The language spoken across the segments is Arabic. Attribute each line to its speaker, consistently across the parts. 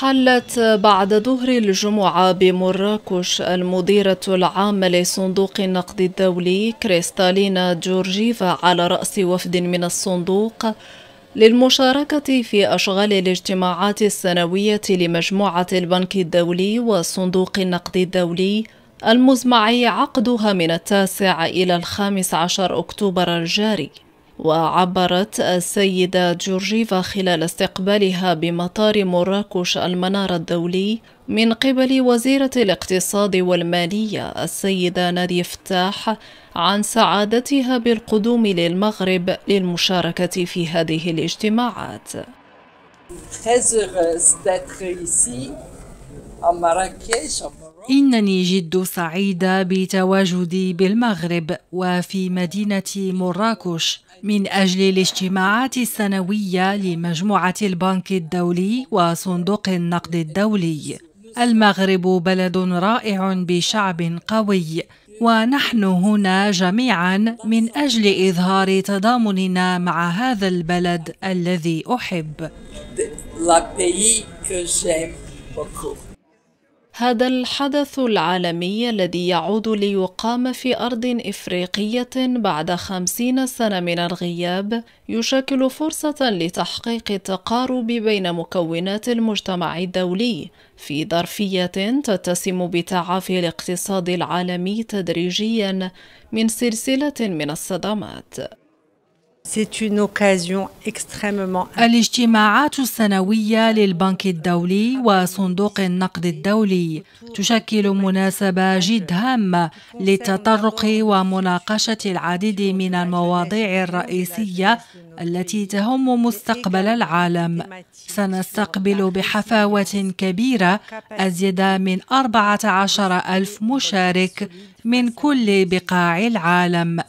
Speaker 1: حلت بعد ظهر الجمعة بمراكش المديرة العامة لصندوق النقد الدولي كريستالينا جورجيفا على رأس وفد من الصندوق للمشاركة في أشغال الاجتماعات السنوية لمجموعة البنك الدولي وصندوق النقد الدولي المزمع عقدها من التاسع إلى الخامس عشر أكتوبر الجاري وعبرت السيدة جورجيفا خلال استقبالها بمطار مراكش المنار الدولي من قبل وزيرة الاقتصاد والمالية السيدة نادي فتاح عن سعادتها بالقدوم للمغرب للمشاركة في هذه الاجتماعات.
Speaker 2: إنني جد سعيدة بتواجدي بالمغرب وفي مدينة مراكش من أجل الاجتماعات السنوية لمجموعة البنك الدولي وصندوق النقد الدولي. المغرب بلد رائع بشعب قوي ونحن هنا جميعا من أجل إظهار تضامننا مع هذا البلد الذي أحب.
Speaker 1: هذا الحدث العالمي الذي يعود ليقام في أرض إفريقية بعد خمسين سنة من الغياب يشكل فرصة لتحقيق التقارب بين مكونات المجتمع الدولي في ظرفية تتسم بتعافي الاقتصاد العالمي تدريجيا من
Speaker 2: سلسلة من الصدمات الاجتماعات السنوية للبنك الدولي وصندوق النقد الدولي تشكل مناسبة جد هامة للتطرق ومناقشة العديد من المواضيع الرئيسية التي تهم مستقبل العالم سنستقبل بحفاوة كبيرة أزيد من 14 ألف مشارك من كل بقاع العالم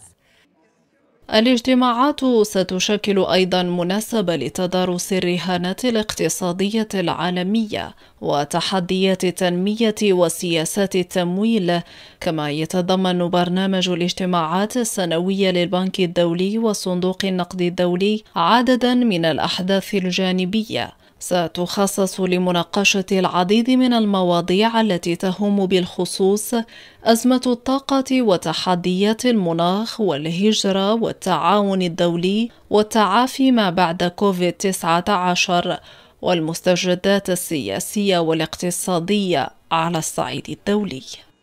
Speaker 2: الاجتماعات ستشكل أيضا مناسبة
Speaker 1: لتدارس الرهانات الاقتصادية العالمية وتحديات التنمية وسياسات التمويل كما يتضمن برنامج الاجتماعات السنوية للبنك الدولي وصندوق النقد الدولي عددا من الأحداث الجانبية ستخصص لمناقشة العديد من المواضيع التي تهم بالخصوص أزمة الطاقة وتحديات المناخ والهجرة والتعاون الدولي والتعافي ما بعد كوفيد-19 والمستجدات السياسية والاقتصادية على الصعيد الدولي